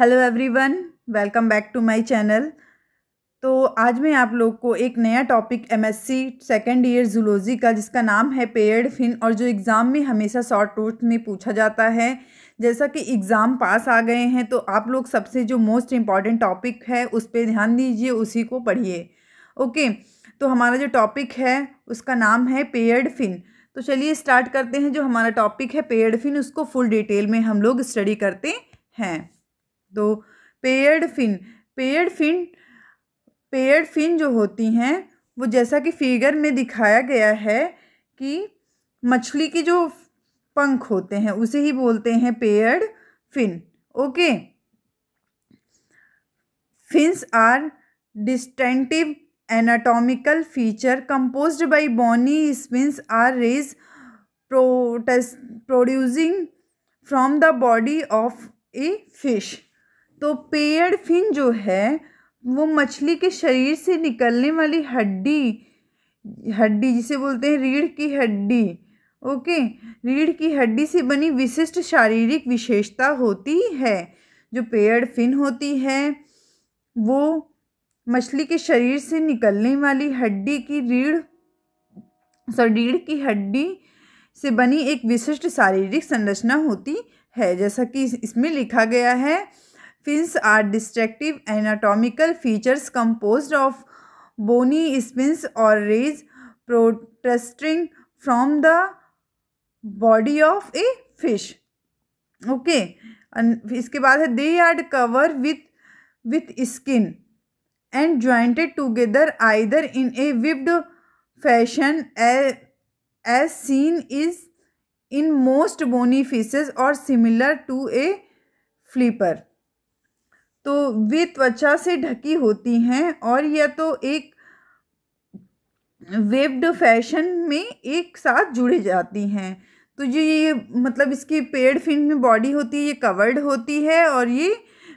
hello everyone welcome back to my channel तो आज मैं आप लोग को एक नया topic MSc second year zoology का जिसका नाम है पेयर्ड फिन और जो एग्ज़ाम में हमेशा शॉर्ट नोट में पूछा जाता है जैसा कि एग्ज़ाम पास आ गए हैं तो आप लोग सबसे जो मोस्ट इम्पॉर्टेंट टॉपिक है उस पर ध्यान दीजिए उसी को पढ़िए ओके तो हमारा जो टॉपिक है उसका नाम है पेयर्ड फिन तो चलिए स्टार्ट करते हैं जो हमारा टॉपिक है पेयर्ड फिन उसको फुल डिटेल में हम लोग स्टडी करते हैं दो paired fin paired fin paired fin जो होती हैं वो जैसा कि फिगर में दिखाया गया है कि मछली के जो पंख होते हैं उसे ही बोलते हैं paired fin okay fins are distinctive anatomical feature composed by bony spines or rays प्रोटेस producing from the body of a fish तो पेयर फिन जो है वो मछली के शरीर से निकलने वाली हड्डी हड्डी जिसे बोलते हैं रीढ़ की हड्डी ओके रीढ़ की हड्डी से बनी विशिष्ट शारीरिक विशेषता होती है जो पेयर फिन होती है वो मछली के शरीर से निकलने वाली हड्डी की रीढ़ शरीर की हड्डी से बनी एक विशिष्ट शारीरिक संरचना होती है जैसा कि इसमें लिखा गया है Fins are distinctive anatomical features composed of bony spines और rays protruding from the body of a fish okay इसके बाद है they are covered with with skin and jointed together either in a webbed fashion as seen is in most bony fishes और similar to a flipper तो वे त्वचा से ढकी होती हैं और यह तो एक वेब्ड फैशन में एक साथ जुड़े जाती हैं तो जो ये मतलब इसकी पेड़ फिन में बॉडी होती है ये कवर्ड होती है और ये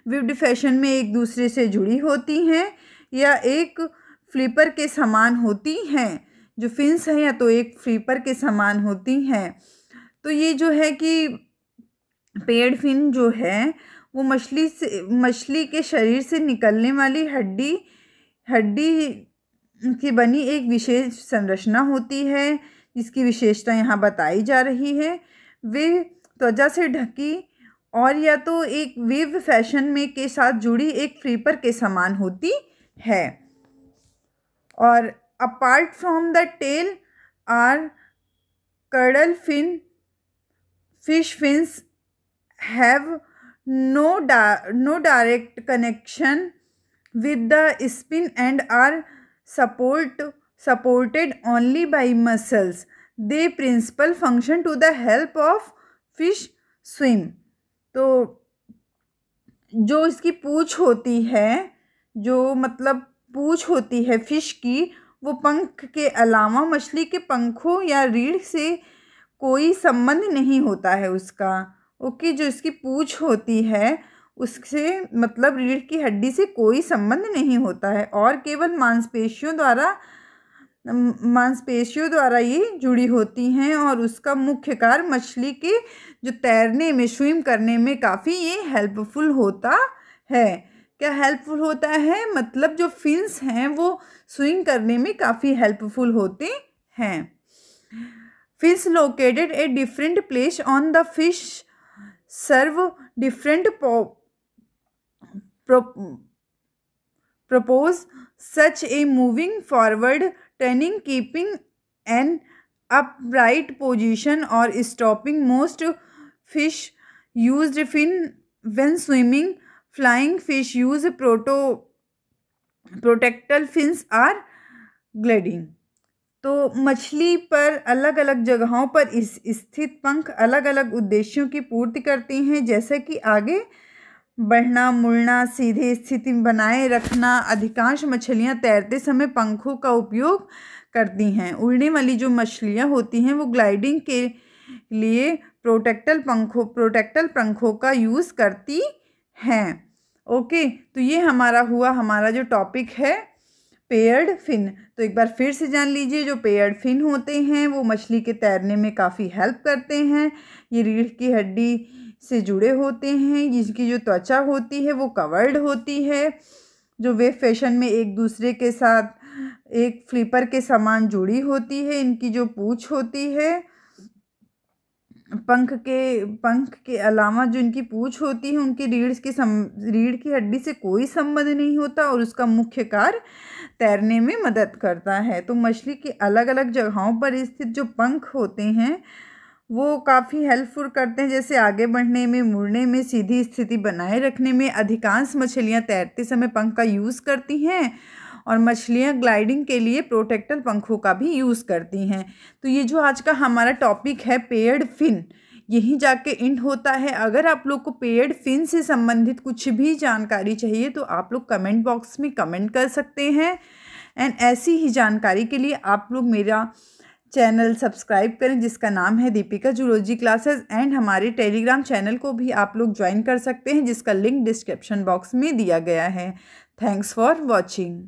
वेब्ड फैशन में एक दूसरे से जुड़ी होती हैं या एक फ्लिपर के समान होती हैं जो फिन्स हैं या तो एक फ्लिपर के समान होती हैं तो ये जो है कि पेड़ फिन जो है वो मछली से मछली के शरीर से निकलने वाली हड्डी हड्डी की बनी एक विशेष संरचना होती है जिसकी विशेषता यहाँ बताई जा रही है वे त्वचा से ढकी और या तो एक वेव फैशन में के साथ जुड़ी एक फ्रीपर के समान होती है और apart from the tail or caudal fin fish fins have no डा no direct connection with the spine and are support supported only by muscles their principal function to the help of fish swim तो जो इसकी पूछ होती है जो मतलब पूछ होती है फिश की वो पंख के अलावा मछली के पंखों या रीढ़ से कोई संबंध नहीं होता है उसका ओके जो इसकी पूछ होती है उससे मतलब रीढ़ की हड्डी से कोई संबंध नहीं होता है और केवल मांसपेशियों द्वारा मांसपेशियों द्वारा ये जुड़ी होती हैं और उसका मुख्य कार्य मछली के जो तैरने में स्विम करने में काफ़ी ये हेल्पफुल होता है क्या हेल्पफुल होता है मतलब जो फिन्स हैं वो स्विंग करने में काफ़ी हेल्पफुल होते हैं fins located a different place on the fish serve different prop pro, propose such a moving forward turning keeping an upright position or stopping most fish used fin when swimming flying fish use proto protectal fins are gliding तो मछली पर अलग अलग जगहों पर इस स्थित पंख अलग अलग उद्देश्यों की पूर्ति करती हैं जैसे कि आगे बढ़ना मुड़ना सीधे स्थिति बनाए रखना अधिकांश मछलियाँ तैरते समय पंखों का उपयोग करती हैं उड़ने वाली जो मछलियाँ होती हैं वो ग्लाइडिंग के लिए प्रोटेक्टल पंखों प्रोटेक्टल पंखों का यूज़ करती हैं ओके तो ये हमारा हुआ हमारा जो टॉपिक है पेयर्ड फिन तो एक बार फिर से जान लीजिए जो पेयर्ड फिन होते हैं वो मछली के तैरने में काफ़ी हेल्प करते हैं ये रीढ़ की हड्डी से जुड़े होते हैं जिसकी जो त्वचा होती है वो कवर्ड होती है जो वे फैशन में एक दूसरे के साथ एक फ्लीपर के समान जुड़ी होती है इनकी जो पूछ होती है पंख के पंख के अलावा जो इनकी पूछ होती है उनकी रीढ़ की सम रीढ़ की हड्डी से कोई संबंध नहीं होता और उसका मुख्य कार्य तैरने में मदद करता है तो मछली के अलग अलग जगहों पर स्थित जो पंख होते हैं वो काफ़ी हेल्पफुल करते हैं जैसे आगे बढ़ने में मुड़ने में सीधी स्थिति बनाए रखने में अधिकांश मछलियाँ तैरते समय पंख का यूज़ करती हैं और मछलियाँ ग्लाइडिंग के लिए प्रोटेक्टर पंखों का भी यूज़ करती हैं तो ये जो आज का हमारा टॉपिक है पेयर्ड फिन यहीं जाके इंड होता है अगर आप लोग को पेड़ फिन से संबंधित कुछ भी जानकारी चाहिए तो आप लोग कमेंट बॉक्स में कमेंट कर सकते हैं एंड ऐसी ही जानकारी के लिए आप लोग मेरा चैनल सब्सक्राइब करें जिसका नाम है दीपिका जूलॉजी क्लासेस एंड हमारे टेलीग्राम चैनल को भी आप लोग ज्वाइन कर सकते हैं जिसका लिंक डिस्क्रिप्शन बॉक्स में दिया गया है थैंक्स फॉर वॉचिंग